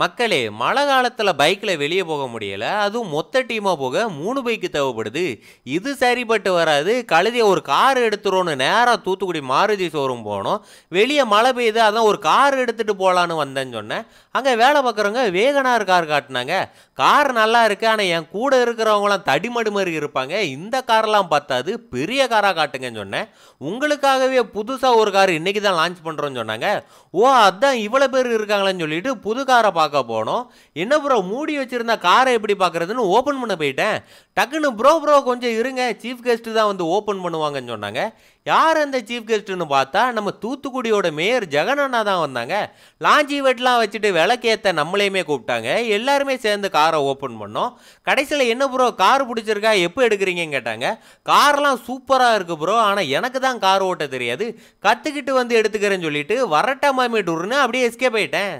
மக்களே மழை காலத்தில் பைக்கில் வெளியே போக முடியலை அதுவும் மொத்த டீமாக போக மூணு பைக்கு தேவைப்படுது இது சரிப்பட்டு வராது கழுதிய ஒரு கார் எடுத்துருவோன்னு நேராக தூத்துக்குடி மாருதி ஷோரூம் போனோம் வெளியே மழை பெய்யுது அதான் ஒரு கார் எடுத்துகிட்டு போகலான்னு வந்தேன்னு சொன்னேன் அங்கே வேலை பார்க்குறவங்க வேகனார் கார் காட்டினாங்க கார் நல்லா இருக்குது ஆனால் என் கூட இருக்கிறவங்களாம் தடிமடு மாதிரி இருப்பாங்க இந்த கார்லாம் பார்த்தாது பெரிய காராக காட்டுங்கன்னு சொன்னேன் உங்களுக்காகவே புதுசாக ஒரு கார் இன்றைக்கி தான் லான்ச் பண்ணுறோன்னு சொன்னாங்க ஓ அதான் இவ்வளோ பேர் இருக்காங்களேன்னு சொல்லிட்டு புது காரை பார்க்க போனோம் என்ன ப்ரோ மூடி வச்சுருந்த காரை எப்படி பார்க்குறதுன்னு ஓப்பன் பண்ண போயிட்டேன் டக்குன்னு ப்ரோ ப்ரோ கொஞ்சம் இருங்க சீஃப் கெஸ்ட்டு தான் வந்து ஓப்பன் பண்ணுவாங்கன்னு சொன்னாங்க யார் அந்த சீஃப் கெஸ்ட்டுன்னு பார்த்தா நம்ம தூத்துக்குடியோட மேயர் ஜெகனண்ணா தான் வந்தாங்க லாஞ்சி வெட்லாம் வச்சுட்டு விளக்கேற்ற நம்மளையுமே கூப்பிட்டாங்க எல்லாருமே சேர்ந்து காரை ஓப்பன் பண்ணோம் கடைசியில் என்ன ப்ரோ கார் பிடிச்சிருக்கா எப்போ எடுக்கிறீங்கன்னு கேட்டாங்க கார்லாம் சூப்பராக இருக்குது ப்ரோ ஆனால் எனக்கு தான் கார் ஓட்ட தெரியாது கற்றுக்கிட்டு வந்து எடுத்துக்கிறேன்னு சொல்லிட்டு வரட்டா மாமி டூர்னு அப்படியே எஸ்கே போயிட்டேன்